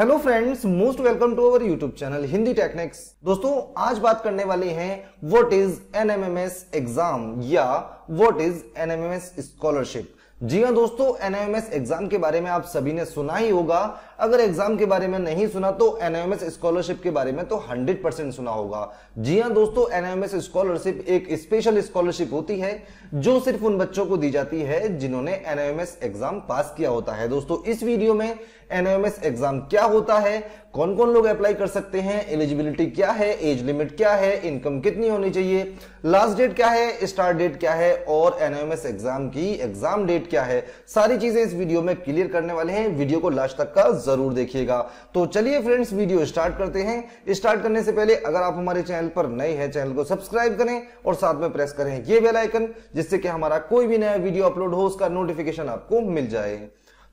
hello friends most welcome to our YouTube channel Hindi techniques दोस्तों आज बात करने वाले हैं व्हाट इज एनएमएमएस एग्जाम या व्हाट इज एनएमएमएस स्कॉलरशिप जी हाँ दोस्तों एनएमएस एग्जाम के बारे में आप सभी ने सुना ही होगा अगर एग्जाम के बारे में नहीं सुना तो एनएमएस स्कॉलरशिप के बारे में तो 100 परसेंट सुना होगा जी हाँ दोस्तों एनएमएस स्कॉलरशिप एक स्पेशल स्कॉलरशिप होती है जो सिर्फ उन बच्चों को दी जाती है जिन्होंने एनएमएस एग्जाम पास किया होता है दोस्तों इस वीडियो में एनएमएस एग्जाम क्या होता है कौन कौन लोग अप्लाई कर सकते हैं एलिजिबिलिटी क्या है एज लिमिट क्या है इनकम कितनी होनी चाहिए लास्ट डेट क्या है स्टार्ट डेट क्या है और एनएमएस एग्जाम की एग्जाम डेट क्या है सारी चीजें इस वीडियो में क्लियर करने वाले हैं वीडियो को लास्ट तक का जरूर देखिएगा तो चलिए फ्रेंड्स वीडियो स्टार्ट करते हैं स्टार्ट करने से पहले अगर आप हमारे चैनल पर नए हैं चैनल को सब्सक्राइब करें और साथ में प्रेस करें ये बेलाइकन जिससे कि हमारा कोई भी नया वीडियो अपलोड हो उसका नोटिफिकेशन आपको मिल जाए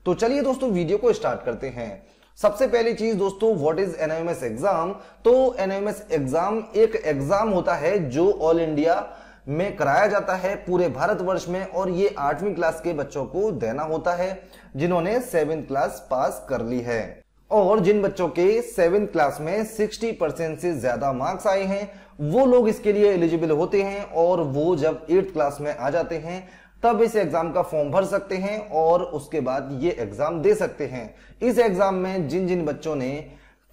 तो चलिए दोस्तों वीडियो को स्टार्ट करते हैं सबसे पहली चीज दोस्तों व्हाट इज एनएमएस एग्जाम तो एनएमएस एग्जाम एक एग्जाम होता है जो ऑल इंडिया में कराया जाता है पूरे भारतवर्ष में और ये आठवीं क्लास के बच्चों को देना होता है जिन्होंने सेवेंथ क्लास पास कर ली है और जिन बच्चों के सेवेंथ क्लास में 60 परसेंट से ज्यादा मार्क्स आए हैं वो लोग इसके लिए एलिजिबल होते हैं और वो जब एट्थ क्लास में आ जाते हैं तब इस एग्जाम का फॉर्म भर सकते हैं और उसके बाद ये एग्जाम दे सकते हैं इस एग्जाम में जिन जिन बच्चों ने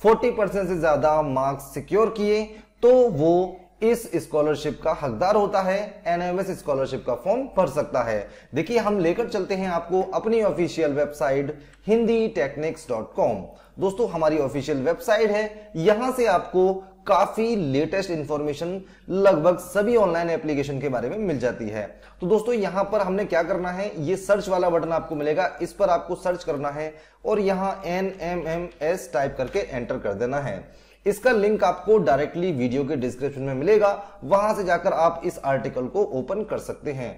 40 परसेंट से ज्यादा मार्क्स सिक्योर किए तो वो इस स्कॉलरशिप का हकदार होता है एनएमएस स्कॉलरशिप का फॉर्म भर सकता है देखिए हम लेकर चलते हैं आपको अपनी official website Hindi techniques dot com दोस्तों हमारी ऑफिशियल वेबसाइट है यहां से आपको काफी लेटेस्ट इंफॉर्मेशन लगभग सभी ऑनलाइन एप्लीकेशन के बारे में मिल जाती है तो दोस्तों यहां पर हमने क्या करना है ये सर्च वाला बटन आपको मिलेगा इस पर आपको सर्च करना है और यहां N M M S type करके एंटर कर देना है इसका लिंक आपको डायरेक्टली वीडियो के डिस्क्रिप्शन में मिलेगा वहां से जाकर आप इस आर्टिकल को ओपन कर सकते हैं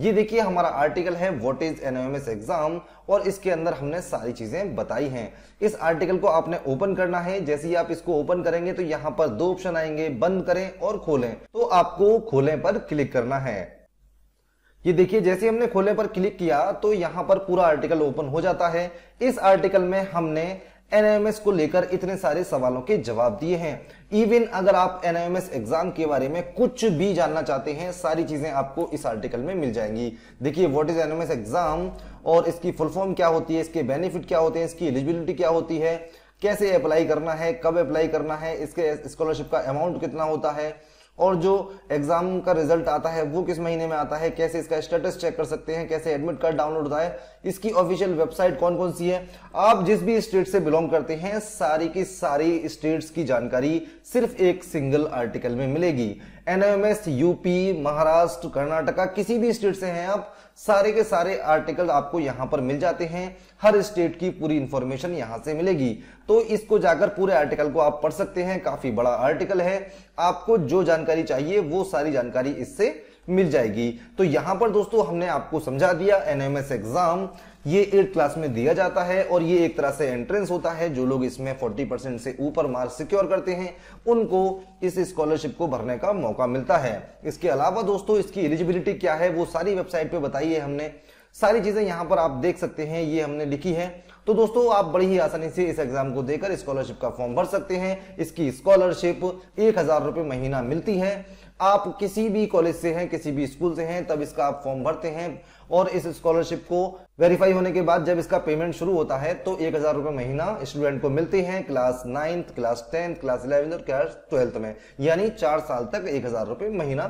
ये देखिए हमारा आर्टिकल है व्हाट इज एनएमएस एग्जाम और इसके अंदर हमने सारी चीजें बताई हैं इस आर्टिकल को आपने ओपन करना है जैसे ही आप इसको ओपन करेंगे तो यहाँ पर दो ऑप्शन आएंगे बंद करें और खोलें तो आपको खोलें पर क्लिक करना है ये देखिए जैसे हमने खोले पर क्लिक किया तो यहाँ पर पूरा आर्टिकल ओपन हो जाता है इस आर्टिकल में हमने एनआईएमएस को लेकर इतने सारे सवालों के जवाब दिए हैं इवन अगर आप एनआईएमएस एग्जाम के बारे में कुछ भी जानना चाहते हैं सारी चीजें आपको इस आर्टिकल में मिल जाएंगी देखिए व्हाट इज एनआईएमएस एग्जाम और इसकी फुल फॉर्म क्या होती है इसके बेनिफिट क्या होते हैं इसकी एलिजिबिलिटी क्या होती है कैसे अप्लाई करना है कब अप्लाई करना है इसके स्कॉलरशिप का अमाउंट कितना होता है और जो एग्जाम का रिजल्ट आता है वो किस महीने में आता है कैसे इसका स्टेटस चेक कर सकते हैं कैसे एडमिट कार्ड डाउनलोड होता है इसकी ऑफिशियल वेबसाइट कौन कौन सी है आप जिस भी स्टेट से बिलोंग करते हैं सारी की सारी स्टेट्स की जानकारी सिर्फ एक सिंगल आर्टिकल में मिलेगी एनएमएस यूपी महाराष्ट्र कर्नाटका किसी भी स्टेट से हैं आप सारे के सारे आर्टिकल आपको यहाँ पर मिल जाते हैं हर स्टेट की पूरी इंफॉर्मेशन यहां से मिलेगी तो इसको जाकर पूरे आर्टिकल को आप पढ़ सकते हैं काफी बड़ा आर्टिकल है आपको जो जानकारी चाहिए वो सारी जानकारी इससे मिल जाएगी तो यहां पर दोस्तों हमने आपको समझा दिया एनएमएस एग्जाम ये एट क्लास में दिया जाता है और ये एक तरह से एंट्रेंस होता है जो लोग इसमें 40 परसेंट से ऊपर मार्क्स सिक्योर करते हैं उनको इस स्कॉलरशिप को भरने का मौका मिलता है इसके अलावा दोस्तों इसकी एलिजिबिलिटी क्या है वो सारी वेबसाइट पे बताई है हमने सारी चीजें यहाँ पर आप देख सकते हैं ये हमने लिखी है तो दोस्तों आप बड़ी ही आसानी से इस एग्जाम को देकर स्कॉलरशिप का फॉर्म भर सकते हैं इसकी स्कॉलरशिप एक हजार रुपए महीना मिलती है आप किसी भी कॉलेज से हैं किसी भी स्कूल से हैं तब इसका आप फॉर्म भरते हैं और इस स्कॉलरशिप को वेरीफाई होने के बाद जब इसका पेमेंट शुरू होता है तो एक हजार रुपए महीना स्टूडेंट को मिलते हैं class ninth class tenth class eleventh और क्लास ट्वेल्थ में यानी चार साल तक एक हजार रुपये महीना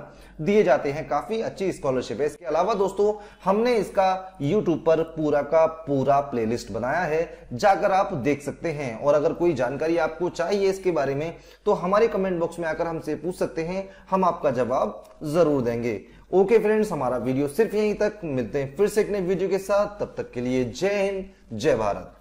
दिए जाते हैं काफी अच्छी स्कॉलरशिप है इसके अलावा दोस्तों हमने इसका यूट्यूब पर पूरा का पूरा प्ले बनाया है जाकर आप देख सकते हैं और अगर कोई जानकारी आपको चाहिए इसके बारे में तो हमारे कमेंट बॉक्स में आकर हमसे पूछ सकते हैं हम आपका जवाब जरूर देंगे ओके फ्रेंड्स हमारा वीडियो सिर्फ यहीं तक मिलते हैं फिर से एक नए वीडियो के साथ तब तक के लिए जय हिंद जय भारत